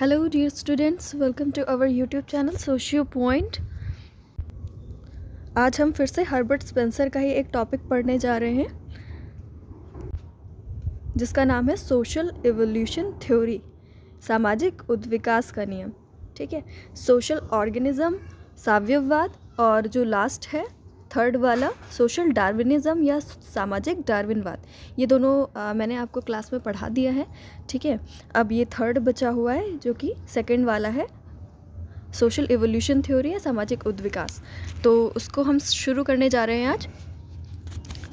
hello dear students welcome to our YouTube channel socio point आज हम फिर से हर्बर्ट स्पेंसर का ही एक टॉपिक पढ़ने जा रहे हैं जिसका नाम है सोशल एवोल्यूशन थ्योरी सामाजिक उद्विकास का नियम ठीक है सोशल ऑर्गेनिज्म साव्यवाद और जो लास्ट है थर्ड वाला सोशल डार्विनिज्म या सामाजिक डार्विनवाद ये दोनों आ, मैंने आपको क्लास में पढ़ा दिया है ठीक है अब ये थर्ड बचा हुआ है जो कि सेकेंड वाला है सोशल एवोल्यूशन थ्योरी या सामाजिक उद्विकास तो उसको हम शुरू करने जा रहे हैं आज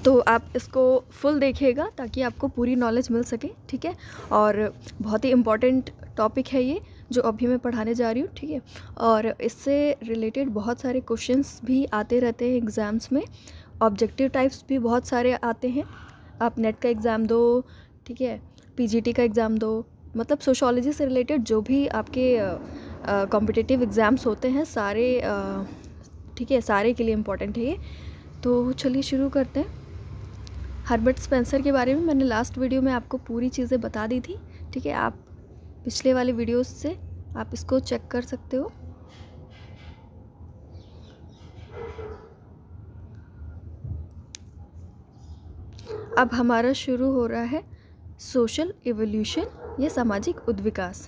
तो आप इसको फुल देखिएगा ताकि आपको पूरी नॉलेज मिल सके ठीक है और बहुत ही इम्पॉर्टेंट टॉपिक है ये जो अभी मैं पढ़ाने जा रही हूँ ठीक है और इससे रिलेटेड बहुत सारे क्वेश्चंस भी आते रहते हैं एग्ज़ाम्स में ऑब्जेक्टिव टाइप्स भी बहुत सारे आते हैं आप नेट का एग्ज़ाम दो ठीक है पीजीटी का एग्ज़ाम दो मतलब सोशोलॉजी से रिलेटेड जो भी आपके कॉम्पिटिटिव एग्ज़ाम्स होते हैं सारे ठीक है सारे के लिए इम्पॉर्टेंट है ये तो चलिए शुरू करते हैं हर्बर्ट स्पेंसर के बारे में मैंने लास्ट वीडियो में आपको पूरी चीज़ें बता दी थी ठीक है आप पिछले वाले वीडियोस से आप इसको चेक कर सकते हो अब हमारा शुरू हो रहा है सोशल एवोल्यूशन या सामाजिक उद्विकास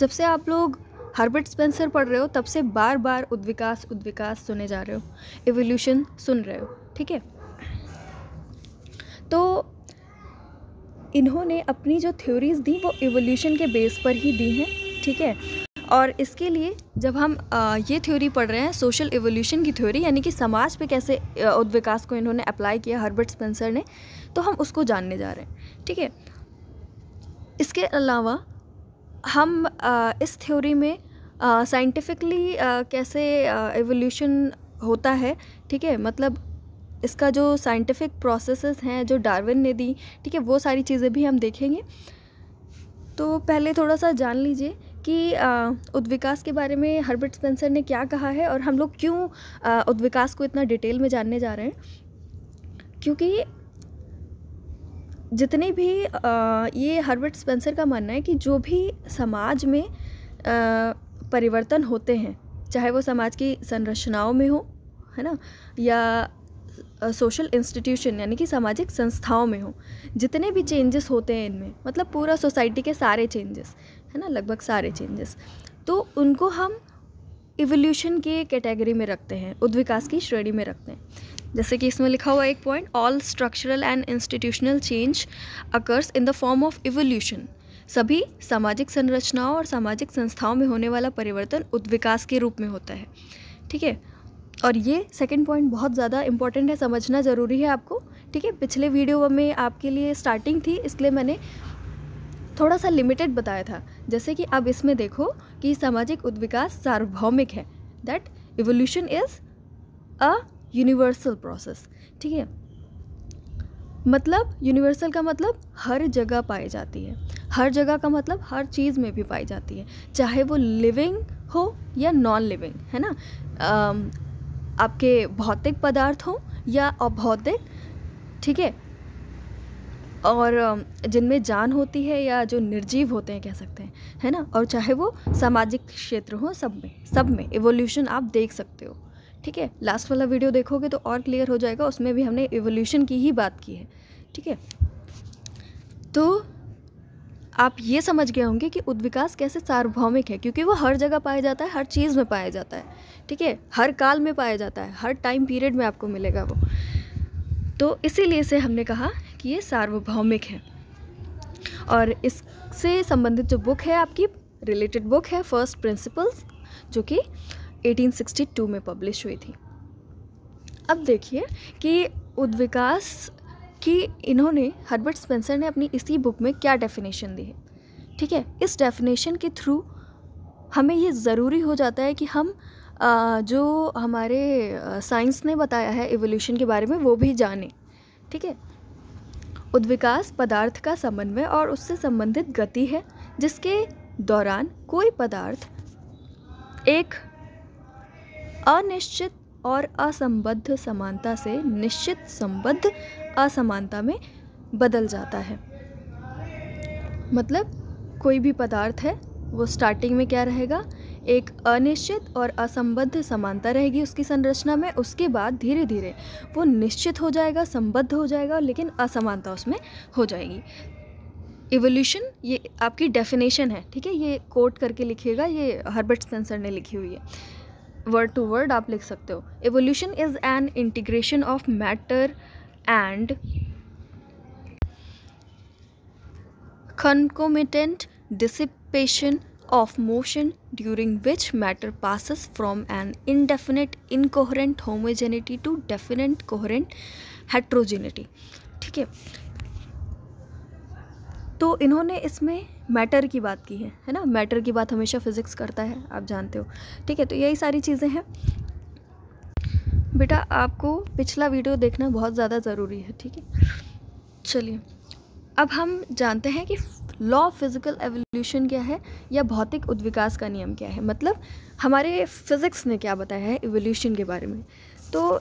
जब से आप लोग हर्बर्ट स्पेंसर पढ़ रहे हो तब से बार बार उद्विकास उद्विकास सुने जा रहे हो एवोल्यूशन सुन रहे हो ठीक है तो इन्होंने अपनी जो थ्योरीज़ दी वो एवोल्यूशन के बेस पर ही दी हैं ठीक है और इसके लिए जब हम ये थ्योरी पढ़ रहे हैं सोशल एवोल्यूशन की थ्योरी यानी कि समाज पे कैसे उद्विकास को इन्होंने अप्लाई किया हर्बर्ट स्पेंसर ने तो हम उसको जानने जा रहे हैं ठीक है इसके अलावा हम इस थ्योरी में साइंटिफिकली कैसे एवोल्यूशन होता है ठीक है मतलब इसका जो साइंटिफिक प्रोसेस हैं जो डार्विन ने दी ठीक है वो सारी चीज़ें भी हम देखेंगे तो पहले थोड़ा सा जान लीजिए कि उद्विकास के बारे में हर्बर्ट स्पेंसर ने क्या कहा है और हम लोग क्यों उद्विकास को इतना डिटेल में जानने जा रहे हैं क्योंकि जितने भी आ, ये हर्बर्ट स्पेंसर का मानना है कि जो भी समाज में आ, परिवर्तन होते हैं चाहे वो समाज की संरचनाओं में हो है ना या सोशल इंस्टीट्यूशन यानी कि सामाजिक संस्थाओं में हो जितने भी चेंजेस होते हैं इनमें मतलब पूरा सोसाइटी के सारे चेंजेस है ना लगभग सारे चेंजेस तो उनको हम इवोल्यूशन के कैटेगरी में रखते हैं उद्विकास की श्रेणी में रखते हैं जैसे कि इसमें लिखा हुआ एक point all structural and institutional change occurs in the form of evolution सभी सामाजिक संरचनाओं और सामाजिक संस्थाओं में होने वाला परिवर्तन उद्विकास के रूप में होता है ठीक है और ये सेकंड पॉइंट बहुत ज़्यादा इंपॉर्टेंट है समझना ज़रूरी है आपको ठीक है पिछले वीडियो में आपके लिए स्टार्टिंग थी इसलिए मैंने थोड़ा सा लिमिटेड बताया था जैसे कि अब इसमें देखो कि सामाजिक उद्विकास सार्वभौमिक है that evolution is a universal process ठीक है मतलब यूनिवर्सल का मतलब हर जगह पाई जाती है हर जगह का मतलब हर चीज़ में भी पाई जाती है चाहे वो लिविंग हो या नॉन लिविंग है ना आपके भौतिक पदार्थ हों या अभौतिक ठीक है और जिनमें जान होती है या जो निर्जीव होते हैं कह सकते हैं है ना और चाहे वो सामाजिक क्षेत्र हो सब में सब में इवोल्यूशन आप देख सकते हो ठीक है लास्ट वाला वीडियो देखोगे तो और क्लियर हो जाएगा उसमें भी हमने इवोल्यूशन की ही बात की है ठीक है तो आप ये समझ गए होंगे कि उद्विकास कैसे सार्वभौमिक है क्योंकि वो हर जगह पाया जाता है हर चीज़ में पाया जाता है ठीक है हर काल में पाया जाता है हर टाइम पीरियड में आपको मिलेगा वो तो इसीलिए से हमने कहा कि ये सार्वभौमिक है और इससे संबंधित जो बुक है आपकी रिलेटेड बुक है फर्स्ट प्रिंसिपल्स जो कि 1862 में पब्लिश हुई थी अब देखिए कि उद्विकास कि इन्होंने हर्बर्ट स्पेंसर ने अपनी इसी बुक में क्या डेफिनेशन दी है ठीक है इस डेफिनेशन के थ्रू हमें ये ज़रूरी हो जाता है कि हम आ, जो हमारे साइंस ने बताया है एवोल्यूशन के बारे में वो भी जाने ठीक है उद्विकास पदार्थ का समन्वय और उससे संबंधित गति है जिसके दौरान कोई पदार्थ एक अनिश्चित और असंबद्ध समानता से निश्चित संबद्ध असमानता में बदल जाता है मतलब कोई भी पदार्थ है वो स्टार्टिंग में क्या रहेगा एक अनिश्चित और असंबद्ध समानता रहेगी उसकी संरचना में उसके बाद धीरे धीरे वो निश्चित हो जाएगा संबद्ध हो जाएगा लेकिन असमानता उसमें हो जाएगी इवोल्यूशन ये आपकी डेफिनेशन है ठीक है ये कोट करके लिखिएगा ये हर्बर्ट स्पेंसर ने लिखी हुई है वर्ड टू वर्ड आप लिख सकते हो evolution is an integration of matter and concomitant dissipation of motion during which matter passes from an indefinite incoherent homogeneity to definite coherent heterogeneity ठीक है तो इन्होंने इसमें मैटर की बात की है है ना मैटर की बात हमेशा फिज़िक्स करता है आप जानते हो ठीक है तो यही सारी चीज़ें हैं बेटा आपको पिछला वीडियो देखना बहुत ज़्यादा ज़रूरी है ठीक है चलिए अब हम जानते हैं कि लॉ ऑफ फिज़िकल एवोल्यूशन क्या है या भौतिक उद्विकास का नियम क्या है मतलब हमारे फिज़िक्स ने क्या बताया है एवोल्यूशन के बारे में तो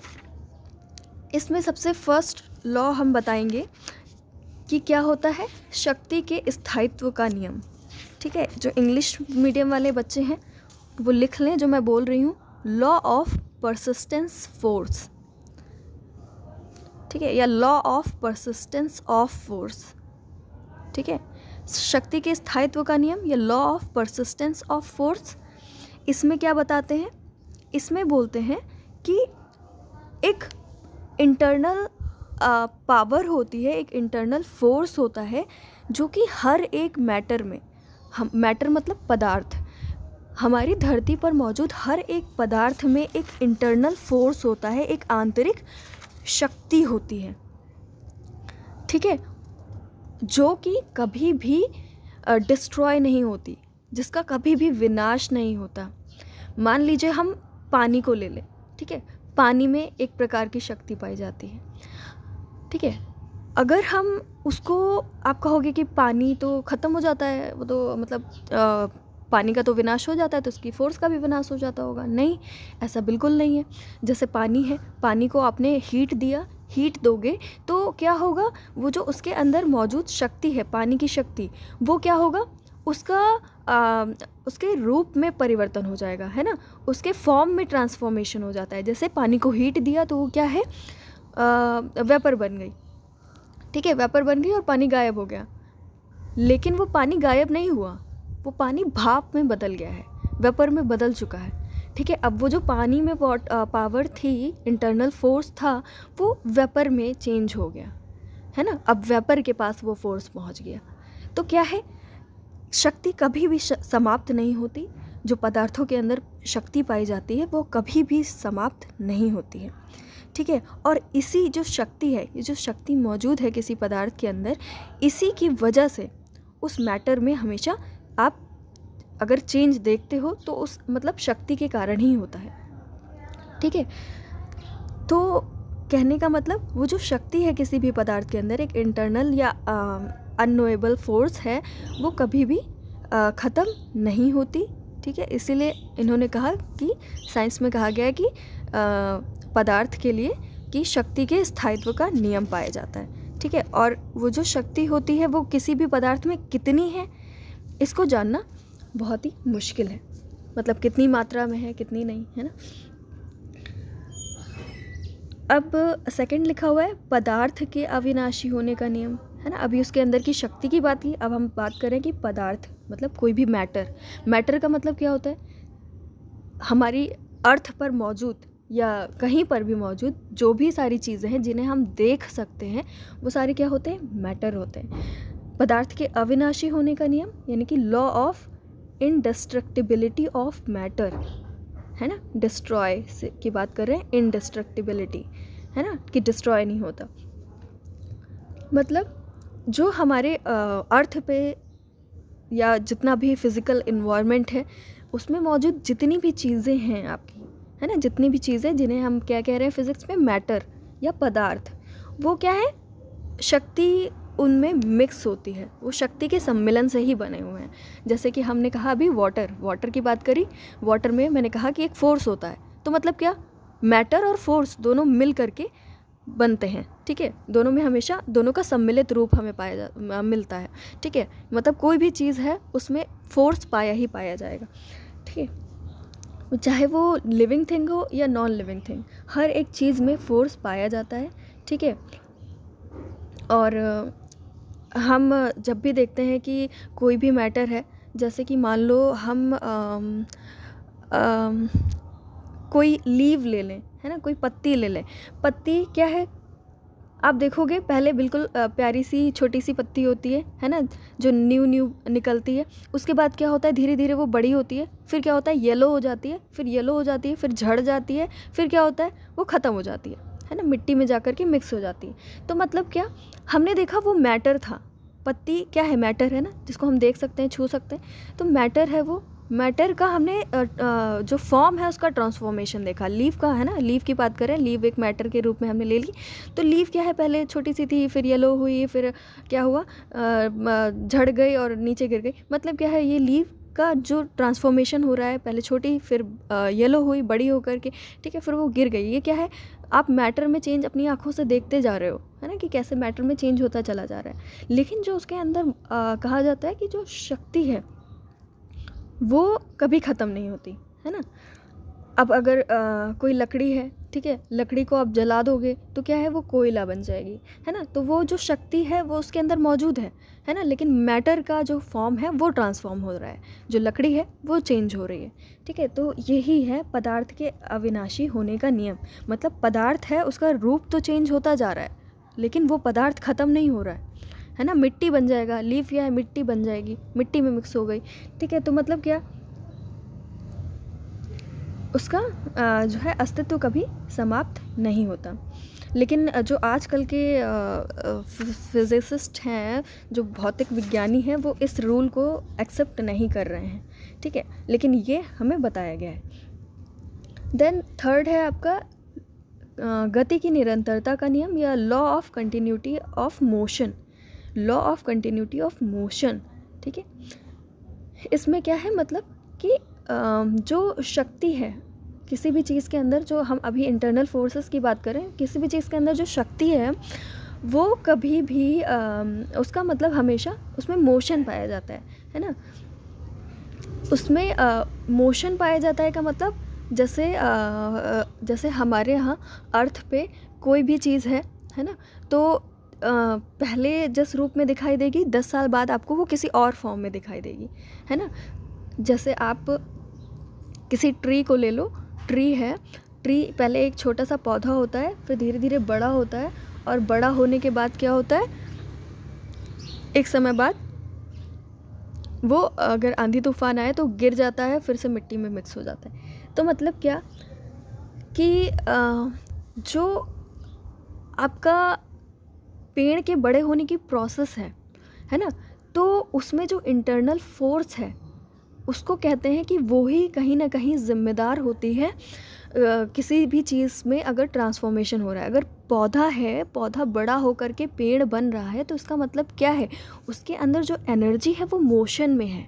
इसमें सबसे फर्स्ट लॉ हम बताएंगे कि क्या होता है शक्ति के स्थायित्व का नियम ठीक है जो इंग्लिश मीडियम वाले बच्चे हैं वो लिख लें जो मैं बोल रही हूँ लॉ ऑफ परसिस्टेंस फोर्स ठीक है या law of persistence of force ठीक है शक्ति के स्थायित्व का नियम या law of persistence of force इसमें क्या बताते हैं इसमें बोलते हैं कि एक इंटरनल पावर होती है एक इंटरनल फोर्स होता है जो कि हर एक मैटर में हम मैटर मतलब पदार्थ हमारी धरती पर मौजूद हर एक पदार्थ में एक इंटरनल फोर्स होता है एक आंतरिक शक्ति होती है ठीक है जो कि कभी भी डिस्ट्रॉय नहीं होती जिसका कभी भी विनाश नहीं होता मान लीजिए हम पानी को ले लें ठीक है पानी में एक प्रकार की शक्ति पाई जाती है ठीक है अगर हम उसको आप कहोगे कि पानी तो ख़त्म हो जाता है वो तो मतलब पानी का तो विनाश हो जाता है तो उसकी फ़ोर्स का भी विनाश हो जाता होगा नहीं ऐसा बिल्कुल नहीं है जैसे पानी है पानी को आपने हीट दिया हीट दोगे तो क्या होगा वो जो उसके अंदर मौजूद शक्ति है पानी की शक्ति वो क्या होगा उसका आ, उसके रूप में परिवर्तन हो जाएगा है ना उसके फॉर्म में ट्रांसफॉर्मेशन हो जाता है जैसे पानी को हीट दिया तो वो क्या है वेपर बन गई ठीक है वेपर बन गई और पानी गायब हो गया लेकिन वो पानी गायब नहीं हुआ वो पानी भाप में बदल गया है वेपर में बदल चुका है ठीक है अब वो जो पानी में वॉट पावर थी इंटरनल फोर्स था वो वेपर में चेंज हो गया है ना अब वेपर के पास वो फोर्स पहुंच गया तो क्या है शक्ति कभी भी समाप्त नहीं होती जो पदार्थों के अंदर शक्ति पाई जाती है वो कभी भी समाप्त नहीं होती है ठीक है और इसी जो शक्ति है ये जो शक्ति मौजूद है किसी पदार्थ के अंदर इसी की वजह से उस मैटर में हमेशा आप अगर चेंज देखते हो तो उस मतलब शक्ति के कारण ही होता है ठीक है तो कहने का मतलब वो जो शक्ति है किसी भी पदार्थ के अंदर एक इंटरनल या अनोएबल फोर्स है वो कभी भी ख़त्म नहीं होती ठीक है इसीलिए इन्होंने कहा कि साइंस में कहा गया है कि आ, पदार्थ के लिए कि शक्ति के स्थायित्व का नियम पाया जाता है ठीक है और वो जो शक्ति होती है वो किसी भी पदार्थ में कितनी है इसको जानना बहुत ही मुश्किल है मतलब कितनी मात्रा में है कितनी नहीं है ना अब सेकंड लिखा हुआ है पदार्थ के अविनाशी होने का नियम है ना अभी उसके अंदर की शक्ति की बात की अब हम बात करें कि पदार्थ मतलब कोई भी मैटर मैटर का मतलब क्या होता है हमारी अर्थ पर मौजूद या कहीं पर भी मौजूद जो भी सारी चीज़ें हैं जिन्हें हम देख सकते हैं वो सारे क्या होते हैं मैटर होते हैं पदार्थ के अविनाशी होने का नियम यानी कि law of indestructibility of matter है ना डिस्ट्रॉय की बात कर रहे हैं इनडिस्ट्रक्टिबिलिटी है ना कि डिस्ट्रॉय नहीं होता मतलब जो हमारे अर्थ पे या जितना भी फिज़िकल इन्वायरमेंट है उसमें मौजूद जितनी भी चीज़ें हैं आपकी है ना जितनी भी चीज़ें जिन्हें हम क्या कह रहे हैं फिज़िक्स में मैटर या पदार्थ वो क्या है शक्ति उनमें मिक्स होती है वो शक्ति के सम्मिलन से ही बने हुए हैं जैसे कि हमने कहा अभी वाटर वाटर की बात करी वाटर में मैंने कहा कि एक फ़ोर्स होता है तो मतलब क्या मैटर और फोर्स दोनों मिल करके बनते हैं ठीक है दोनों में हमेशा दोनों का सम्मिलित रूप हमें पाया जा मिलता है ठीक है मतलब कोई भी चीज़ है उसमें फोर्स पाया ही पाया जाएगा ठीक है चाहे वो लिविंग थिंग हो या नॉन लिविंग थिंग हर एक चीज़ में फोर्स पाया जाता है ठीक है और हम जब भी देखते हैं कि कोई भी मैटर है जैसे कि मान लो हम आम, आम, कोई लीव ले लें है ना कोई पत्ती ले लें पत्ती क्या है आप देखोगे पहले बिल्कुल प्यारी सी छोटी सी पत्ती होती है है ना जो न्यू न्यू निकलती है उसके बाद क्या होता है धीरे धीरे वो बड़ी होती है फिर क्या होता है येलो हो जाती है फिर येलो हो जाती है फिर झड़ जाती है फिर क्या होता है वो ख़त्म हो जाती है है ना मिट्टी में जा कर के मिक्स हो जाती है तो मतलब क्या हमने देखा वो मैटर था पत्ती क्या है मैटर है ना जिसको हम देख सकते हैं छू सकते हैं तो मैटर है वो मैटर का हमने जो फॉर्म है उसका ट्रांसफॉर्मेशन देखा लीव का है ना लीव की बात करें लीव एक मैटर के रूप में हमने ले ली तो लीव क्या है पहले छोटी सी थी फिर येलो हुई फिर क्या हुआ झड़ गई और नीचे गिर गई मतलब क्या है ये लीव उसका जो ट्रांसफॉर्मेशन हो रहा है पहले छोटी फिर येलो हुई बड़ी होकर के ठीक है फिर वो गिर गई ये क्या है आप मैटर में चेंज अपनी आंखों से देखते जा रहे हो है ना कि कैसे मैटर में चेंज होता चला जा रहा है लेकिन जो उसके अंदर आ, कहा जाता है कि जो शक्ति है वो कभी ख़त्म नहीं होती है ना अब अगर आ, कोई लकड़ी है ठीक है लकड़ी को आप जला दोगे तो क्या है वो कोयला बन जाएगी है ना तो वो जो शक्ति है वो उसके अंदर मौजूद है है ना लेकिन मैटर का जो फॉर्म है वो ट्रांसफॉर्म हो रहा है जो लकड़ी है वो चेंज हो रही है ठीक है तो यही है पदार्थ के अविनाशी होने का नियम मतलब पदार्थ है उसका रूप तो चेंज होता जा रहा है लेकिन वो पदार्थ ख़त्म नहीं हो रहा है है ना मिट्टी बन जाएगा लीफ क्या है मिट्टी बन जाएगी मिट्टी में मिक्स हो गई ठीक है तो मतलब क्या उसका जो है अस्तित्व कभी समाप्त नहीं होता लेकिन जो आजकल के फिजिसिस्ट हैं जो भौतिक विज्ञानी हैं वो इस रूल को एक्सेप्ट नहीं कर रहे हैं ठीक है लेकिन ये हमें बताया गया है देन थर्ड है आपका गति की निरंतरता का नियम या law of continuity of motion law of continuity of motion ठीक है इसमें क्या है मतलब कि जो शक्ति है किसी भी चीज़ के अंदर जो हम अभी इंटरनल फोर्सेस की बात करें किसी भी चीज़ के अंदर जो शक्ति है वो कभी भी आ, उसका मतलब हमेशा उसमें मोशन पाया जाता है है ना उसमें मोशन पाया जाता है का मतलब जैसे आ, जैसे हमारे यहाँ अर्थ पे कोई भी चीज़ है है ना तो आ, पहले जिस रूप में दिखाई देगी दस साल बाद आपको वो किसी और फॉर्म में दिखाई देगी है ना जैसे आप किसी ट्री को ले लो ट्री है ट्री पहले एक छोटा सा पौधा होता है फिर धीरे धीरे बड़ा होता है और बड़ा होने के बाद क्या होता है एक समय बाद वो अगर आंधी तूफान आए तो गिर जाता है फिर से मिट्टी में मिक्स हो जाता है तो मतलब क्या कि जो आपका पेड़ के बड़े होने की प्रोसेस है है ना तो उसमें जो इंटरनल फोर्स है उसको कहते हैं कि वो ही कहीं ना कहीं ज़िम्मेदार होती है किसी भी चीज़ में अगर ट्रांसफॉर्मेशन हो रहा है अगर पौधा है पौधा बड़ा होकर के पेड़ बन रहा है तो इसका मतलब क्या है उसके अंदर जो एनर्जी है वो मोशन में है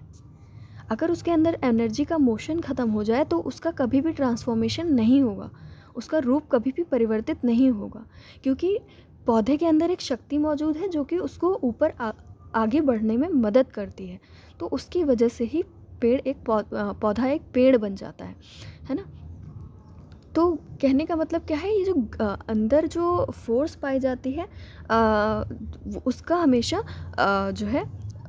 अगर उसके अंदर एनर्जी का मोशन ख़त्म हो जाए तो उसका कभी भी ट्रांसफॉर्मेशन नहीं होगा उसका रूप कभी भी परिवर्तित नहीं होगा क्योंकि पौधे के अंदर एक शक्ति मौजूद है जो कि उसको ऊपर आगे बढ़ने में मदद करती है तो उसकी वजह से ही पेड़ एक पौधा एक पेड़ बन जाता है है ना तो कहने का मतलब क्या है ये जो अंदर जो फोर्स पाई जाती है आ, उसका हमेशा आ, जो है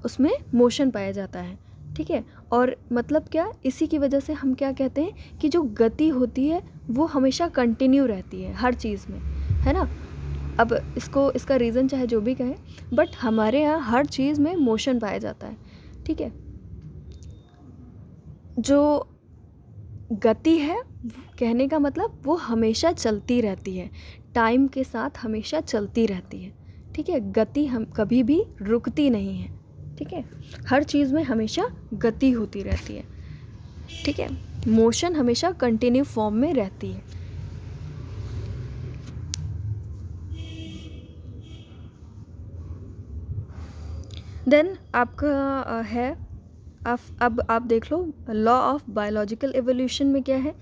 उसमें मोशन पाया जाता है ठीक है और मतलब क्या इसी की वजह से हम क्या कहते हैं कि जो गति होती है वो हमेशा कंटिन्यू रहती है हर चीज़ में है ना अब इसको इसका रीज़न चाहे जो भी कहें बट हमारे यहाँ हर चीज़ में मोशन पाया जाता है ठीक है जो गति है कहने का मतलब वो हमेशा चलती रहती है टाइम के साथ हमेशा चलती रहती है ठीक है गति हम कभी भी रुकती नहीं है ठीक है हर चीज़ में हमेशा गति होती रहती है ठीक है मोशन हमेशा कंटिन्यू फॉर्म में रहती है देन आपका है अब अब आप देख लो लॉ ऑफ बायोलॉजिकल एवोल्यूशन में क्या है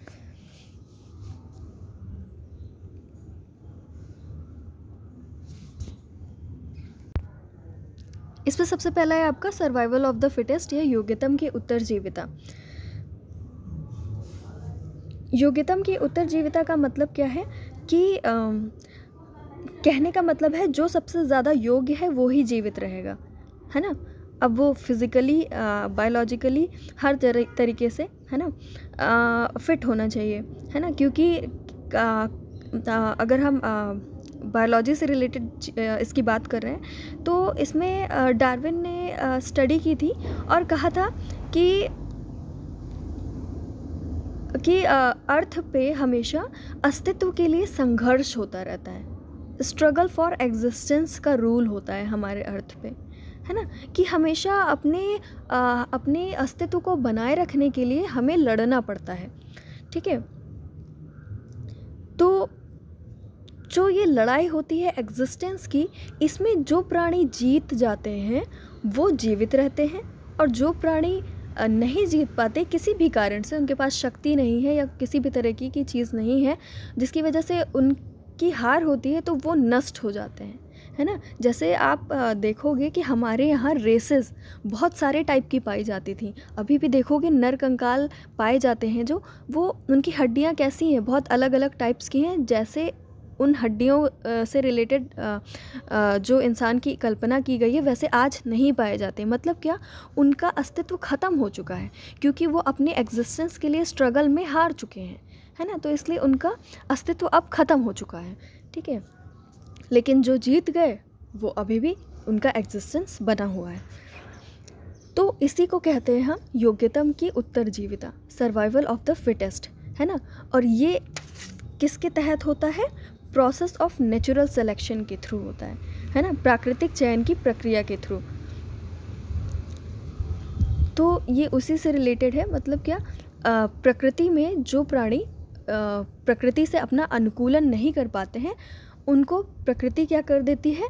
इसमें सबसे पहला है आपका सर्वाइवल ऑफ द फिटेस्ट या योग्यतम की उत्तरजीविता योग्यतम की उत्तरजीविता का मतलब क्या है कि आ, कहने का मतलब है जो सबसे ज़्यादा योग्य है वो ही जीवित रहेगा है ना अब वो फिज़िकली बायोलॉजिकली हर तरीके से है ना फिट होना चाहिए है ना क्योंकि आ, आ, अगर हम बायोलॉजी से रिलेटेड इसकी बात कर रहे हैं तो इसमें डार्विन ने स्टडी की थी और कहा था कि कि अर्थ पे हमेशा अस्तित्व के लिए संघर्ष होता रहता है स्ट्रगल फॉर एग्जिस्टेंस का रूल होता है हमारे अर्थ पे है ना कि हमेशा अपने आ, अपने अस्तित्व को बनाए रखने के लिए हमें लड़ना पड़ता है ठीक है तो जो ये लड़ाई होती है एग्जिस्टेंस की इसमें जो प्राणी जीत जाते हैं वो जीवित रहते हैं और जो प्राणी नहीं जीत पाते किसी भी कारण से उनके पास शक्ति नहीं है या किसी भी तरह की चीज़ नहीं है जिसकी वजह से उनकी हार होती है तो वो नष्ट हो जाते हैं है ना जैसे आप देखोगे कि हमारे यहाँ रेसेस बहुत सारे टाइप की पाई जाती थी अभी भी देखोगे नर कंकाल पाए जाते हैं जो वो उनकी हड्डियाँ कैसी हैं बहुत अलग अलग टाइप्स की हैं जैसे उन हड्डियों से रिलेटेड जो इंसान की कल्पना की गई है वैसे आज नहीं पाए जाते मतलब क्या उनका अस्तित्व ख़त्म हो चुका है क्योंकि वो अपने एग्जिस्टेंस के लिए स्ट्रगल में हार चुके हैं है ना तो इसलिए उनका अस्तित्व अब ख़त्म हो चुका है ठीक है लेकिन जो जीत गए वो अभी भी उनका एग्जिस्टेंस बना हुआ है तो इसी को कहते हैं हम योग्यतम की उत्तरजीविता सर्वाइवल ऑफ द फिटेस्ट है ना और ये किसके तहत होता है प्रोसेस ऑफ नेचुरल सिलेक्शन के थ्रू होता है है ना प्राकृतिक चयन की प्रक्रिया के थ्रू तो ये उसी से रिलेटेड है मतलब क्या आ, प्रकृति में जो प्राणी प्रकृति से अपना अनुकूलन नहीं कर पाते हैं उनको प्रकृति क्या कर देती है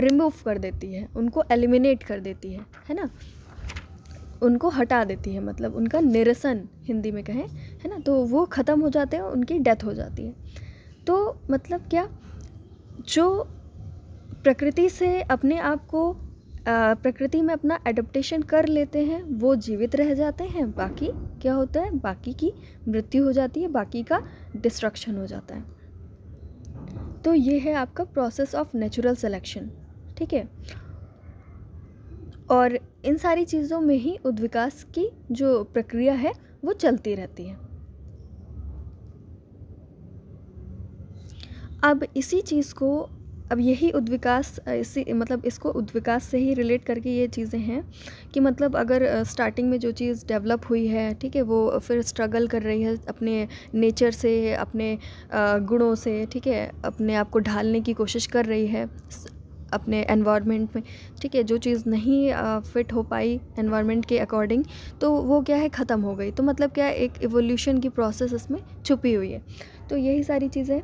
रिमूव कर देती है उनको एलिमिनेट कर देती है है ना उनको हटा देती है मतलब उनका निरसन हिंदी में कहें है ना तो वो ख़त्म हो जाते हैं उनकी डेथ हो जाती है तो मतलब क्या जो प्रकृति से अपने आप को प्रकृति में अपना एडप्टेशन कर लेते हैं वो जीवित रह जाते हैं बाकी क्या होता है बाकी की मृत्यु हो जाती है बाकी का डिस्ट्रक्शन हो जाता है तो ये है आपका प्रोसेस ऑफ नेचुरल सिलेक्शन ठीक है और इन सारी चीज़ों में ही उद्विकास की जो प्रक्रिया है वो चलती रहती है अब इसी चीज़ को अब यही उद्विकास इसी मतलब इसको उद्विकास से ही रिलेट करके ये चीज़ें हैं कि मतलब अगर स्टार्टिंग में जो चीज़ डेवलप हुई है ठीक है वो फिर स्ट्रगल कर रही है अपने नेचर से अपने गुणों से ठीक है अपने आप को ढालने की कोशिश कर रही है अपने एनवायरनमेंट में ठीक है जो चीज़ नहीं फिट हो पाई एनवायरनमेंट के अकॉर्डिंग तो वो क्या है ख़त्म हो गई तो मतलब क्या एक एवोल्यूशन की प्रोसेस इसमें छुपी हुई है तो यही सारी चीज़ें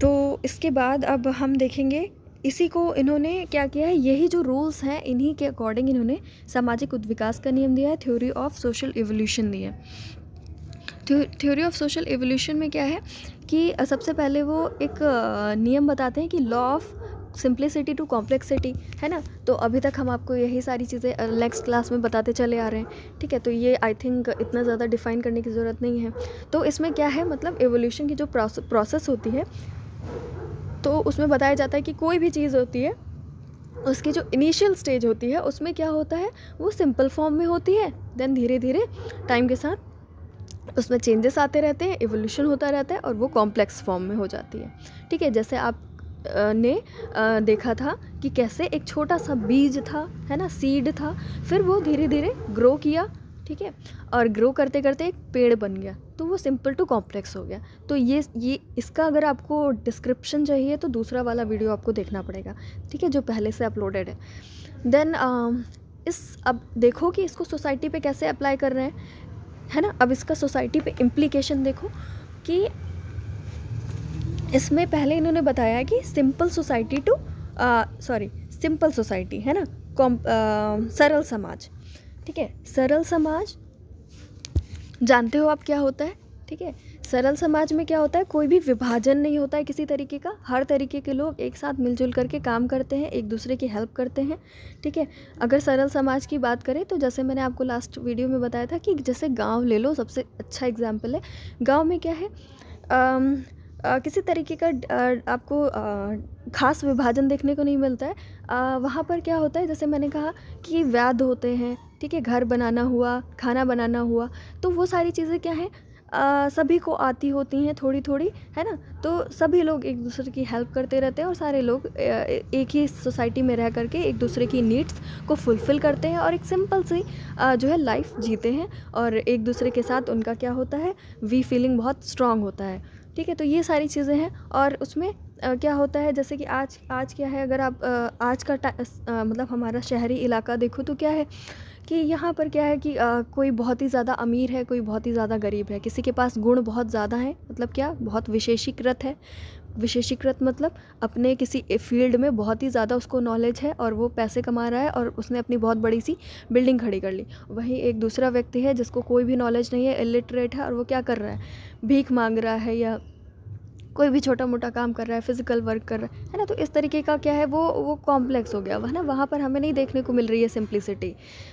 तो इसके बाद अब हम देखेंगे इसी को इन्होंने क्या किया है यही जो रूल्स हैं इन्हीं के अकॉर्डिंग इन्होंने सामाजिक उद्विकास का नियम दिया है थ्योरी ऑफ सोशल एवोल्यूशन दिया है थ्योरी ऑफ सोशल एवोल्यूशन में क्या है कि सबसे पहले वो एक नियम बताते हैं कि law of simplicity to complexity है ना तो अभी तक हम आपको यही सारी चीज़ें नेक्स्ट क्लास में बताते चले आ रहे हैं ठीक है तो ये आई थिंक इतना ज़्यादा डिफ़ाइन करने की ज़रूरत नहीं है तो इसमें क्या है मतलब एवोल्यूशन की जो प्रोसेस होती है तो उसमें बताया जाता है कि कोई भी चीज़ होती है उसकी जो इनिशियल स्टेज होती है उसमें क्या होता है वो सिंपल फॉर्म में होती है देन धीरे धीरे टाइम के साथ उसमें चेंजेस आते रहते हैं एवोल्यूशन होता रहता है और वो कॉम्प्लेक्स फॉर्म में हो जाती है ठीक है जैसे आप ने देखा था कि कैसे एक छोटा सा बीज था है ना सीड था फिर वो धीरे धीरे ग्रो किया ठीक है और ग्रो करते करते एक पेड़ बन गया तो वो सिंपल टू कॉम्प्लेक्स हो गया तो ये ये इसका अगर आपको डिस्क्रिप्शन चाहिए तो दूसरा वाला वीडियो आपको देखना पड़ेगा ठीक है जो पहले से अपलोडेड है देन um, इस अब देखो कि इसको सोसाइटी पे कैसे अप्लाई कर रहे हैं है ना अब इसका सोसाइटी पे इम्प्लीकेशन देखो कि इसमें पहले इन्होंने बताया कि simple society to sorry simple society है ना कॉम uh, सरल समाज ठीक है सरल समाज जानते हो आप क्या होता है ठीक है सरल समाज में क्या होता है कोई भी विभाजन नहीं होता है किसी तरीके का हर तरीके के लोग एक साथ मिलजुल करके काम करते हैं एक दूसरे की हेल्प करते हैं ठीक है अगर सरल समाज की बात करें तो जैसे मैंने आपको लास्ट वीडियो में बताया था कि जैसे गांव ले लो सबसे अच्छा एग्जाम्पल है गांव में क्या है आ, आ, किसी तरीके का आ, आपको आ, खास विभाजन देखने को नहीं मिलता है वहाँ पर क्या होता है जैसे मैंने कहा कि वैध होते हैं ठीक है घर बनाना हुआ खाना बनाना हुआ तो वो सारी चीज़ें क्या हैं सभी को आती होती हैं थोड़ी थोड़ी है ना तो सभी लोग एक दूसरे की हेल्प करते रहते हैं और सारे लोग एक ही सोसाइटी में रह करके एक दूसरे की नीड्स को फुलफ़िल करते हैं और एक सिंपल सी जो है लाइफ जीते हैं और एक दूसरे के साथ उनका क्या होता है वी फीलिंग बहुत स्ट्रांग होता है ठीक है तो ये सारी चीज़ें हैं और उसमें आ, क्या होता है जैसे कि आज आज क्या है अगर आप आ, आज का आ, मतलब हमारा शहरी इलाका देखो तो क्या है कि यहाँ पर क्या है कि आ, कोई बहुत ही ज़्यादा अमीर है कोई बहुत ही ज़्यादा गरीब है किसी के पास गुण बहुत ज़्यादा हैं मतलब क्या बहुत विशेषीकृत है विशेषीकृत मतलब अपने किसी फील्ड में बहुत ही ज़्यादा उसको नॉलेज है और वो पैसे कमा रहा है और उसने अपनी बहुत बड़ी सी बिल्डिंग खड़ी कर ली वहीं एक दूसरा व्यक्ति है जिसको कोई भी नॉलेज नहीं है इलिटरेट है और वो क्या कर रहा है भीख मांग रहा है या कोई भी छोटा मोटा काम कर रहा है फिज़िकल वर्क कर रहा है ना तो इस तरीके का क्या है वो वो कॉम्प्लेक्स हो गया है ना वहाँ पर हमें नहीं देखने को मिल रही है सिंप्लिसिटी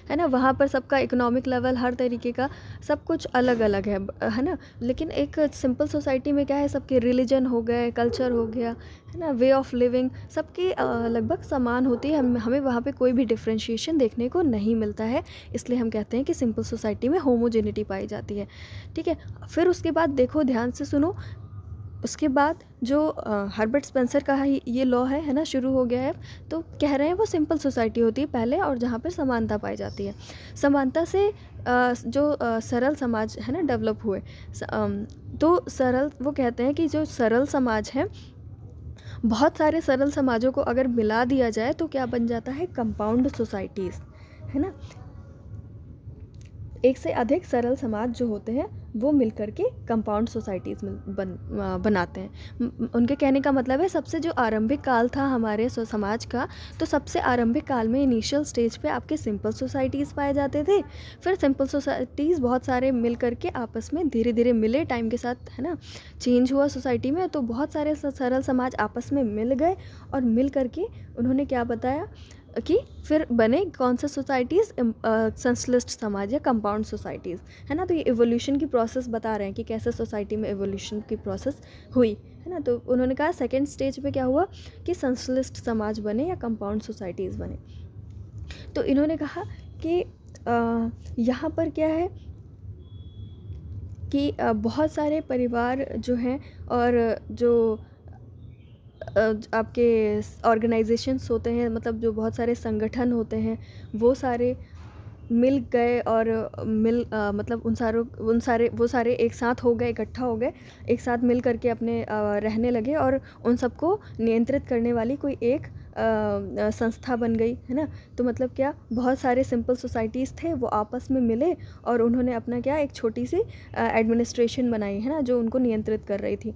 है ना वहाँ पर सबका इकोनॉमिक लेवल हर तरीके का सब कुछ अलग अलग है है ना लेकिन एक सिंपल सोसाइटी में क्या है सबके रिलीजन हो गए कल्चर हो गया है ना वे ऑफ लिविंग सबकी लगभग समान होती है हम हमें वहाँ पे कोई भी डिफ्रेंशिएशन देखने को नहीं मिलता है इसलिए हम कहते हैं कि सिंपल सोसाइटी में होमोजेनिटी पाई जाती है ठीक है फिर उसके बाद देखो ध्यान से सुनो उसके बाद जो हर्बर्ट स्पेंसर का ये लॉ है है ना शुरू हो गया है तो कह रहे हैं वो सिंपल सोसाइटी होती है पहले और जहाँ पर समानता पाई जाती है समानता से जो सरल समाज है ना डेवलप हुए तो सरल वो कहते हैं कि जो सरल समाज है बहुत सारे सरल समाजों को अगर मिला दिया जाए तो क्या बन जाता है कंपाउंड सोसाइटीज़ है ना एक से अधिक सरल समाज जो होते हैं वो मिलकर के कंपाउंड सोसाइटीज़ बन बनाते हैं उनके कहने का मतलब है सबसे जो आरंभिक काल था हमारे समाज का तो सबसे आरंभिक काल में इनिशियल स्टेज पे आपके सिंपल सोसाइटीज़ पाए जाते थे फिर सिंपल सोसाइटीज़ बहुत सारे मिल करके आपस में धीरे धीरे मिले टाइम के साथ है ना चेंज हुआ सोसाइटी में तो बहुत सारे सरल समाज आपस में मिल गए और मिल करके उन्होंने क्या बताया कि फिर बने कौन सा सोसाइटीज़ संश्लिष्ट समाज या कंपाउंड सोसाइटीज़ है ना तो ये एवोल्यूशन की प्रोसेस बता रहे हैं कि कैसे सोसाइटी में एवोल्यूशन की प्रोसेस हुई है ना तो उन्होंने कहा सेकेंड स्टेज पे क्या हुआ कि संश्लिष्ट समाज बने या कंपाउंड सोसाइटीज़ बने तो इन्होंने कहा कि यहाँ पर क्या है कि बहुत सारे परिवार जो हैं और जो आपके ऑर्गेनाइजेशंस होते हैं मतलब जो बहुत सारे संगठन होते हैं वो सारे मिल गए और मिल आ, मतलब उन सारों उन सारे वो सारे एक साथ हो गए इकट्ठा हो गए एक साथ मिल करके अपने आ, रहने लगे और उन सबको नियंत्रित करने वाली कोई एक आ, संस्था बन गई है ना तो मतलब क्या बहुत सारे सिंपल सोसाइटीज़ थे वो आपस में मिले और उन्होंने अपना क्या एक छोटी सी एडमिनिस्ट्रेशन बनाई है ना जो उनको नियंत्रित कर रही थी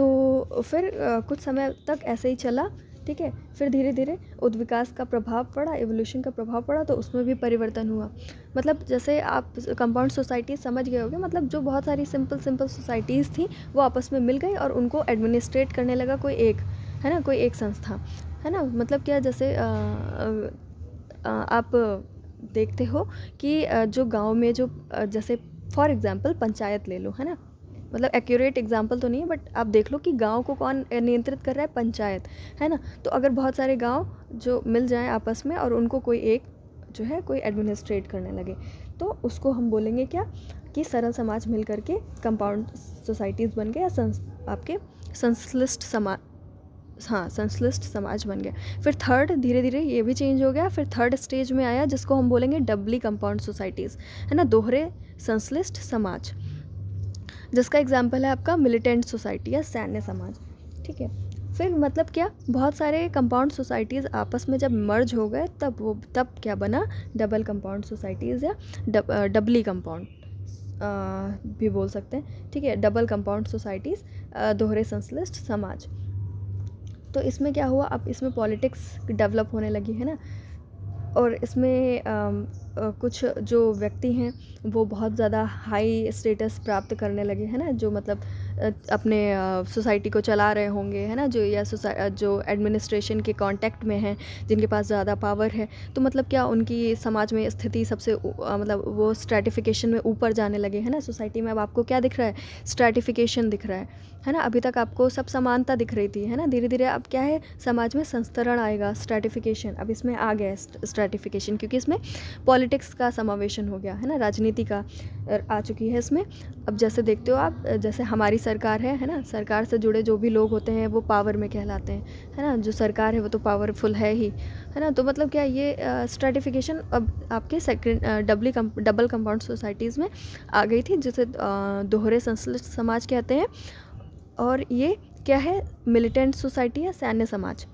तो फिर कुछ समय तक ऐसे ही चला ठीक है फिर धीरे धीरे उद्विकास का प्रभाव पड़ा एवोल्यूशन का प्रभाव पड़ा तो उसमें भी परिवर्तन हुआ मतलब जैसे आप कंपाउंड सोसाइटी समझ गए होगे मतलब जो बहुत सारी सिंपल सिंपल सोसाइटीज़ थी वो आपस में मिल गई और उनको एडमिनिस्ट्रेट करने लगा कोई एक है ना कोई एक संस्था है ना मतलब क्या जैसे आ, आ, आप देखते हो कि जो गांव में जो जैसे फॉर एग्ज़ाम्पल पंचायत ले लो है ना मतलब एक्यूरेट एग्जाम्पल तो नहीं है बट आप देख लो कि गाँव को कौन नियंत्रित कर रहा है पंचायत है ना तो अगर बहुत सारे गाँव जो मिल जाए आपस में और उनको कोई एक जो है कोई एडमिनिस्ट्रेट करने लगे तो उसको हम बोलेंगे क्या कि सरल समाज मिल करके कंपाउंड सोसाइटीज़ बन गए या संस, आपके संश्लिष्ट समाज हाँ संश्लिष्ट समाज बन गया फिर थर्ड धीरे धीरे ये भी चेंज हो गया फिर थर्ड स्टेज में आया जिसको हम बोलेंगे डबली कंपाउंड सोसाइटीज़ है ना दोहरे संश्लिष्ट समाज जिसका एग्जाम्पल है आपका मिलिटेंट सोसाइटी या सैन्य समाज ठीक है फिर मतलब क्या बहुत सारे कंपाउंड सोसाइटीज़ आपस में जब मर्ज हो गए तब वो तब क्या बना डबल कंपाउंड सोसाइटीज़ या डब, डबली कंपाउंड भी बोल सकते हैं ठीक है डबल कंपाउंड सोसाइटीज़ दोहरे संश्लिष्ट समाज तो इसमें क्या हुआ अब इसमें पॉलिटिक्स डेवलप होने लगी है ना और इसमें कुछ जो व्यक्ति हैं वो बहुत ज़्यादा हाई स्टेटस प्राप्त करने लगे हैं ना जो मतलब अपने सोसाइटी को चला रहे होंगे है ना जो या जो एडमिनिस्ट्रेशन के कांटेक्ट में हैं जिनके पास ज़्यादा पावर है तो मतलब क्या उनकी समाज में स्थिति सबसे मतलब वो स्ट्रेटिफिकेशन में ऊपर जाने लगे है ना सोसाइटी में अब आपको क्या दिख रहा है स्ट्रेटिफिकेशन दिख रहा है है ना अभी तक आपको सब समानता दिख रही थी है ना धीरे धीरे अब क्या है समाज में संस्तरण आएगा स्ट्रेटिफिकेशन अब इसमें आ गया स्ट्रेटिफिकेशन क्योंकि इसमें पॉलिटिक्स का समावेशन हो गया है ना राजनीति का आ चुकी है इसमें अब जैसे देखते हो आप जैसे हमारी सरकार है है ना सरकार से जुड़े जो भी लोग होते हैं वो पावर में कहलाते हैं है ना जो सरकार है वो तो पावरफुल है ही है ना तो मतलब क्या ये स्ट्रेटिफिकेशन अब आपके सेकेंड डबली कम, डबल कंपाउंड सोसाइटीज़ में आ गई थी जिसे दोहरे संश्लिष्ट समाज कहते हैं और ये क्या है मिलिटेंट सोसाइटी या सैन्य समाज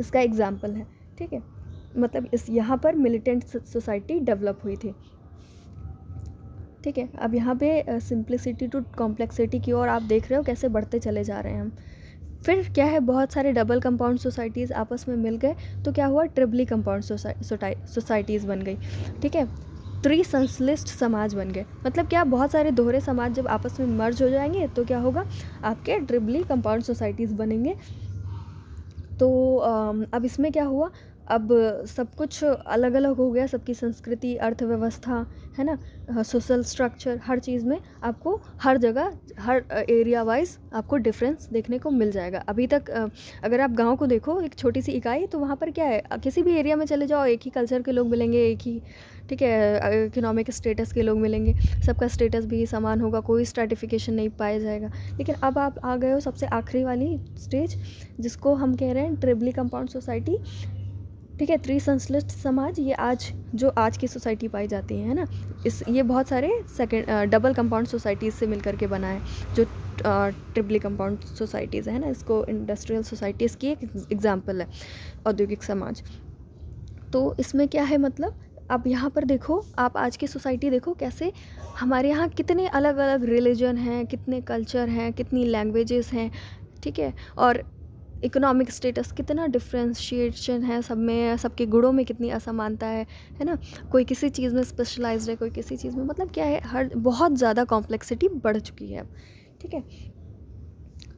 इसका एग्ज़ाम्पल है ठीक है मतलब इस यहाँ पर मिलिटेंट सोसाइटी डेवलप हुई थी ठीक है अब यहाँ पे सिंप्लिसिटी टू कॉम्प्लेक्सिटी की ओर आप देख रहे हो कैसे बढ़ते चले जा रहे हैं हम फिर क्या है बहुत सारे डबल कंपाउंड सोसाइटीज़ आपस में मिल गए तो क्या हुआ ट्रिबली कंपाउंड सोसाइटीज़ बन गई ठीक है त्रिसंश्लिष्ट समाज बन गए मतलब क्या बहुत सारे दोहरे समाज जब आपस में मर्ज हो जाएंगे तो क्या होगा आपके ट्रिबली कंपाउंड सोसाइटीज़ बनेंगे तो अब इसमें क्या हुआ अब सब कुछ अलग अलग हो गया सबकी संस्कृति अर्थव्यवस्था है ना सोशल स्ट्रक्चर हर चीज़ में आपको हर जगह हर एरिया वाइज आपको डिफरेंस देखने को मिल जाएगा अभी तक अगर आप गांव को देखो एक छोटी सी इकाई तो वहाँ पर क्या है किसी भी एरिया में चले जाओ एक ही कल्चर के लोग मिलेंगे एक ही ठीक है इकोनॉमिक स्टेटस के लोग मिलेंगे सबका स्टेटस भी समान होगा कोई स्ट्रेटिफिकेशन नहीं पाया जाएगा लेकिन अब आप आ गए हो सबसे आखिरी वाली स्टेज जिसको हम कह रहे हैं ट्रिबली कंपाउंड सोसाइटी ठीक है थ्री संश्लिष्ट समाज ये आज जो आज की सोसाइटी पाई जाती है ना इस ये बहुत सारे सेकेंड डबल कंपाउंड सोसाइटीज़ से मिल करके बना है जो ट्रिपली कंपाउंड सोसाइटीज़ है ना इसको इंडस्ट्रियल सोसाइटीज़ की एक एग्ज़ाम्पल है औद्योगिक समाज तो इसमें क्या है मतलब आप यहाँ पर देखो आप आज की सोसाइटी देखो कैसे हमारे यहाँ कितने अलग अलग रिलीजन हैं कितने कल्चर हैं कितनी लैंग्वेजेस हैं ठीक है और इकोनॉमिक स्टेटस कितना डिफ्रेंशिएशन है सब में सबके गुड़ों में कितनी असमानता है है ना कोई किसी चीज़ में स्पेशलाइज है कोई किसी चीज़ में मतलब क्या है हर बहुत ज़्यादा कॉम्प्लेक्सिटी बढ़ चुकी है ठीक है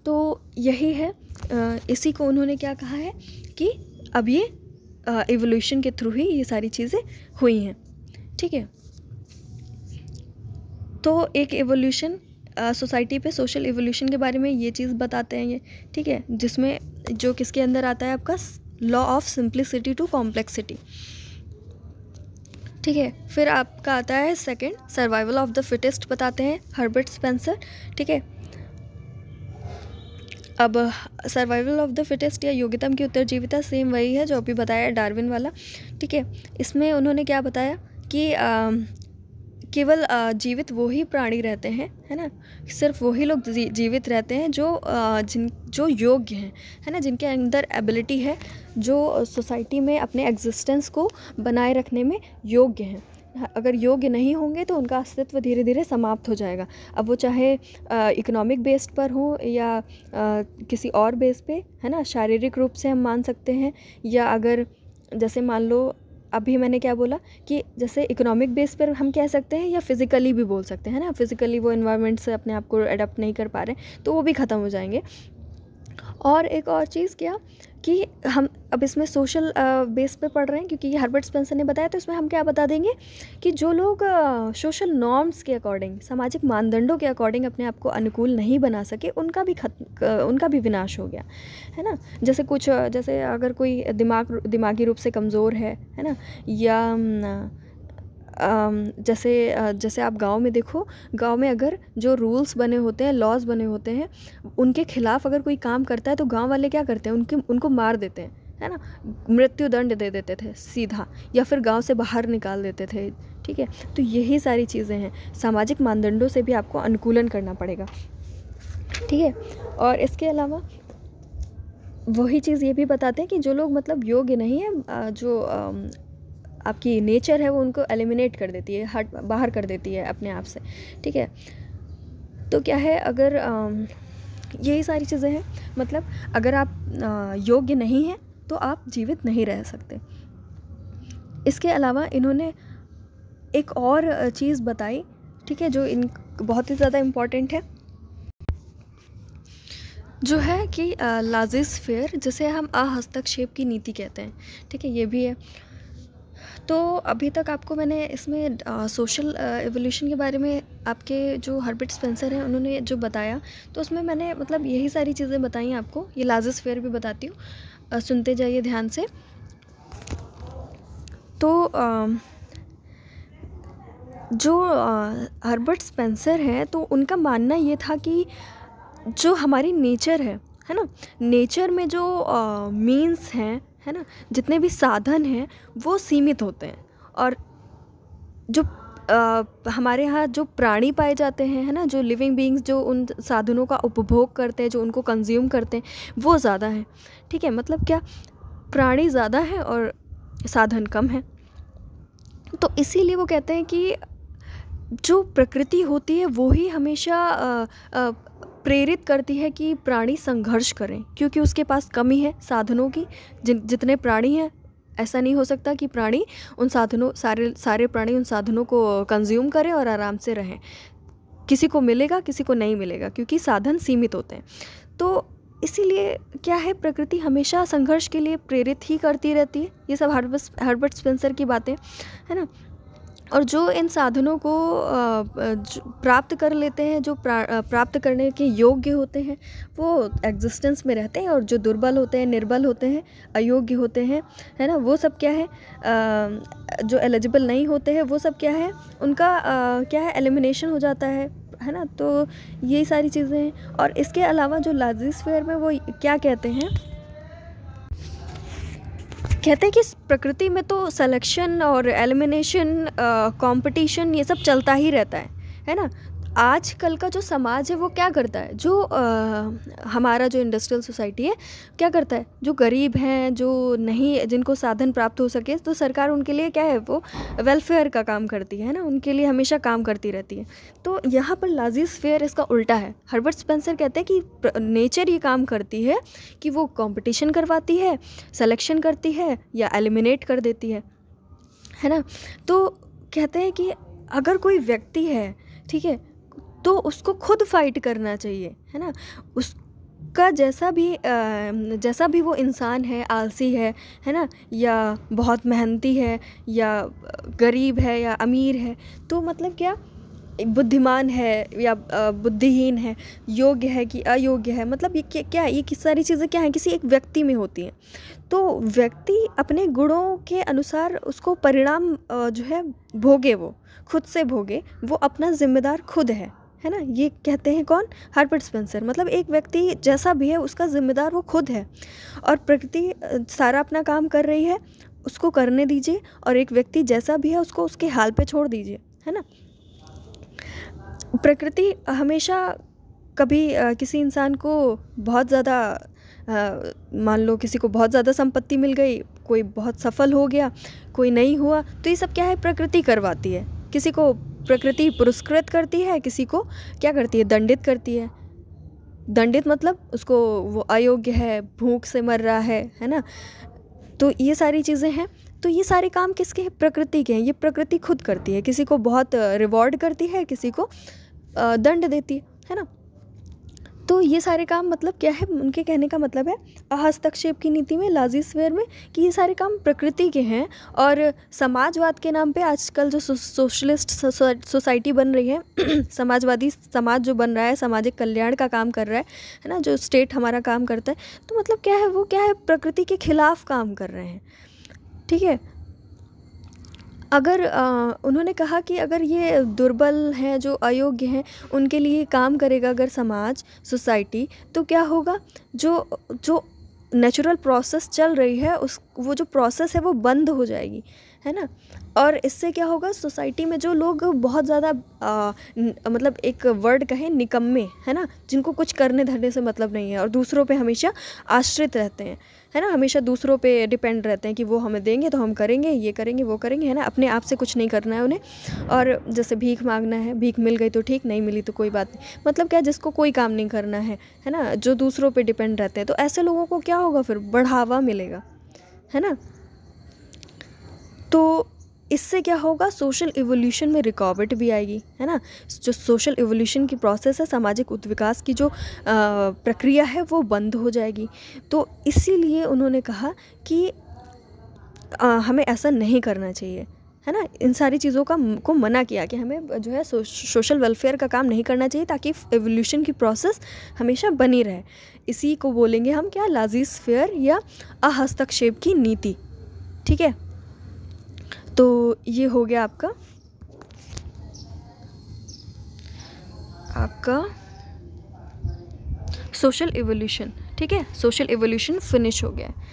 तो यही है इसी को उन्होंने क्या कहा है कि अब ये एवोल्यूशन के थ्रू ही ये सारी चीज़ें हुई हैं ठीक है तो एक एवोल्यूशन सोसाइटी पे सोशल इवोल्यूशन के बारे में ये चीज़ बताते हैं ये ठीक है जिसमें जो किसके अंदर आता है आपका law of simplicity to complexity ठीक है फिर आपका आता है second survival of the fittest बताते हैं हर्बर्ट स्पेंसर ठीक है अब सर्वाइवल ऑफ द फिटेस्ट या योग्यतम की उत्तरजीविता सेम वही है जो अभी बताया डार्विन वाला ठीक है इसमें उन्होंने क्या बताया कि केवल जीवित वो ही प्राणी रहते हैं है ना सिर्फ वही लोग जीवित रहते हैं जो जिन जो योग्य हैं है ना जिनके अंदर एबिलिटी है जो सोसाइटी में अपने एग्जिस्टेंस को बनाए रखने में योग्य हैं अगर योग्य नहीं होंगे तो उनका अस्तित्व धीरे धीरे समाप्त हो जाएगा अब वो चाहे इकोनॉमिक बेस्ड पर हो या आ, किसी और बेस पे है ना शारीरिक रूप से हम मान सकते हैं या अगर जैसे मान लो अभी मैंने क्या बोला कि जैसे इकोनॉमिक बेस पर हम कह सकते हैं या फिज़िकली भी बोल सकते हैं ना फिज़िकली वो इन्वायरमेंट से अपने आप को अडेप्ट नहीं कर पा रहे तो वो भी ख़त्म हो जाएंगे और एक और चीज़ क्या कि हम अब इसमें सोशल बेस पे पढ़ रहे हैं क्योंकि ये हर्बर्ट स्पेंसर ने बताया तो इसमें हम क्या बता देंगे कि जो लोग सोशल नॉर्म्स के अकॉर्डिंग सामाजिक मानदंडों के अकॉर्डिंग अपने आप को अनुकूल नहीं बना सके उनका भी खत उनका भी विनाश हो गया है ना जैसे कुछ जैसे अगर कोई दिमाग दिमागी रूप से कमज़ोर है है ना या जैसे जैसे आप गांव में देखो गांव में अगर जो रूल्स बने होते हैं लॉज बने होते हैं उनके खिलाफ अगर कोई काम करता है तो गांव वाले क्या करते हैं उनके उनको मार देते हैं है ना मृत्यु दंड दे देते थे सीधा या फिर गांव से बाहर निकाल देते थे ठीक है तो यही सारी चीज़ें हैं सामाजिक मानदंडों से भी आपको अनुकूलन करना पड़ेगा ठीक है और इसके अलावा वही चीज़ ये भी बताते हैं कि जो लोग मतलब योग्य नहीं है जो आपकी नेचर है वो उनको एलिमिनेट कर देती है हट बाहर कर देती है अपने आप से ठीक है तो क्या है अगर यही सारी चीज़ें हैं मतलब अगर आप योग्य नहीं हैं तो आप जीवित नहीं रह सकते इसके अलावा इन्होंने एक और चीज़ बताई ठीक है जो इन बहुत ही ज़्यादा इम्पॉर्टेंट है जो है कि लाजिस फेयर जिसे हम अहस्तक्षेप की नीति कहते हैं ठीक है ये भी है तो अभी तक आपको मैंने इसमें सोशल एवोल्यूशन के बारे में आपके जो हर्बर्ट स्पेंसर हैं उन्होंने जो बताया तो उसमें मैंने मतलब यही सारी चीज़ें बताई आपको ये लार्जेस्ट फेयर भी बताती हूँ सुनते जाइए ध्यान से तो आ, जो हर्बर्ट स्पेंसर हैं तो उनका मानना ये था कि जो हमारी नेचर है है ना नेचर में जो मीन्स हैं है ना जितने भी साधन हैं वो सीमित होते हैं और जो आ, हमारे यहाँ जो प्राणी पाए जाते हैं है ना जो लिविंग बींग्स जो उन साधनों का उपभोग करते हैं जो उनको कंज्यूम करते हैं वो ज़्यादा है ठीक है मतलब क्या प्राणी ज़्यादा है और साधन कम है तो इसीलिए वो कहते हैं कि जो प्रकृति होती है वो ही हमेशा प्रेरित करती है कि प्राणी संघर्ष करें क्योंकि उसके पास कमी है साधनों की जिन जितने प्राणी हैं ऐसा नहीं हो सकता कि प्राणी उन साधनों सारे सारे प्राणी उन साधनों को कंज्यूम करें और आराम से रहें किसी को मिलेगा किसी को नहीं मिलेगा क्योंकि साधन सीमित होते हैं तो इसीलिए क्या है प्रकृति हमेशा संघर्ष के लिए प्रेरित ही करती रहती है ये सब हर्बर्ट हर्बर्ट स्पेंसर की बातें है ना और जो इन साधनों को प्राप्त कर लेते हैं जो प्राप्त करने के योग्य होते हैं वो एग्जिस्टेंस में रहते हैं और जो दुर्बल होते हैं निर्बल होते हैं अयोग्य होते हैं है ना वो सब क्या है जो एलिजिबल नहीं होते हैं वो सब क्या है उनका क्या है एलिमिनेशन हो जाता है है ना तो यही सारी चीज़ें हैं और इसके अलावा जो लाजिस्फेयर में वो क्या कहते हैं कहते हैं कि प्रकृति में तो सिलेक्शन और एलिमिनेशन कंपटीशन ये सब चलता ही रहता है है ना आजकल का जो समाज है वो क्या करता है जो आ, हमारा जो इंडस्ट्रियल सोसाइटी है क्या करता है जो गरीब हैं जो नहीं जिनको साधन प्राप्त हो सके तो सरकार उनके लिए क्या है वो वेलफेयर का काम करती है ना उनके लिए हमेशा काम करती रहती है तो यहाँ पर लाजिज फेयर इसका उल्टा है हर्बर्ट स्पेंसर कहते हैं कि नेचर ये काम करती है कि वो कॉम्पिटिशन करवाती है सेलेक्शन करती है या एलिमिनेट कर देती है है ना तो कहते हैं कि अगर कोई व्यक्ति है ठीक है तो उसको खुद फाइट करना चाहिए है ना उस का जैसा भी जैसा भी वो इंसान है आलसी है है ना या बहुत मेहनती है या गरीब है या अमीर है तो मतलब क्या बुद्धिमान है या बुद्धिहीन है योग्य है कि अयोग्य है मतलब ये क्या है ये किस सारी चीज़ें क्या हैं किसी एक व्यक्ति में होती हैं तो व्यक्ति अपने गुणों के अनुसार उसको परिणाम जो है भोगे वो खुद से भोगे वो अपना जिम्मेदार खुद है है ना ये कहते हैं कौन हार्पर्ट स्पेंसर मतलब एक व्यक्ति जैसा भी है उसका जिम्मेदार वो खुद है और प्रकृति सारा अपना काम कर रही है उसको करने दीजिए और एक व्यक्ति जैसा भी है उसको उसके हाल पे छोड़ दीजिए है ना प्रकृति हमेशा कभी आ, किसी इंसान को बहुत ज़्यादा मान लो किसी को बहुत ज़्यादा संपत्ति मिल गई कोई बहुत सफल हो गया कोई नहीं हुआ तो ये सब क्या है प्रकृति करवाती है किसी को प्रकृति पुरस्कृत करती है किसी को क्या करती है दंडित करती है दंडित मतलब उसको वो अयोग्य है भूख से मर रहा है है ना तो ये सारी चीज़ें हैं तो ये सारे काम किसके हैं प्रकृति के हैं ये प्रकृति खुद करती है किसी को बहुत रिवॉर्ड करती है किसी को दंड देती है है ना तो ये सारे काम मतलब क्या है उनके कहने का मतलब है हस्तक्षेप की नीति में लाजी स्वेयर में कि ये सारे काम प्रकृति के हैं और समाजवाद के नाम पे आजकल जो सोशलिस्ट सोसाइटी बन रही है समाजवादी समाज जो बन रहा है सामाजिक कल्याण का काम कर रहा है है ना जो स्टेट हमारा काम करता है तो मतलब क्या है वो क्या है प्रकृति के खिलाफ काम कर रहे हैं ठीक है अगर उन्होंने कहा कि अगर ये दुर्बल हैं जो अयोग्य हैं उनके लिए काम करेगा अगर समाज सोसाइटी तो क्या होगा जो जो नेचुरल प्रोसेस चल रही है उस वो जो प्रोसेस है वो बंद हो जाएगी है ना और इससे क्या होगा सोसाइटी में जो लोग बहुत ज़्यादा मतलब एक वर्ड कहें निकम्मे है ना जिनको कुछ करने धरने से मतलब नहीं है और दूसरों पे हमेशा आश्रित रहते हैं है ना हमेशा दूसरों पे डिपेंड रहते हैं कि वो हमें देंगे तो हम करेंगे ये करेंगे वो करेंगे है ना अपने आप से कुछ नहीं करना है उन्हें और जैसे भीख मांगना है भीख मिल गई तो ठीक नहीं मिली तो कोई बात नहीं मतलब क्या जिसको कोई काम नहीं करना है है ना जो दूसरों पर डिपेंड रहते हैं तो ऐसे लोगों को क्या होगा फिर बढ़ावा मिलेगा है ना तो इससे क्या होगा सोशल इवोल्यूशन में रिकॉवर्ट भी आएगी है ना जो सोशल इवोल्यूशन की प्रोसेस है सामाजिक उद्विकास की जो प्रक्रिया है वो बंद हो जाएगी तो इसीलिए उन्होंने कहा कि आ, हमें ऐसा नहीं करना चाहिए है ना इन सारी चीज़ों का को मना किया कि हमें जो है सोशल वेलफेयर का काम नहीं करना चाहिए ताकि एवोल्यूशन की प्रोसेस हमेशा बनी रहे इसी को बोलेंगे हम क्या लाजीज फेयर या अहस्तक्षेप की नीति ठीक है तो ये हो गया आपका आपका सोशल एवोल्यूशन ठीक है सोशल एवोल्यूशन फिनिश हो गया है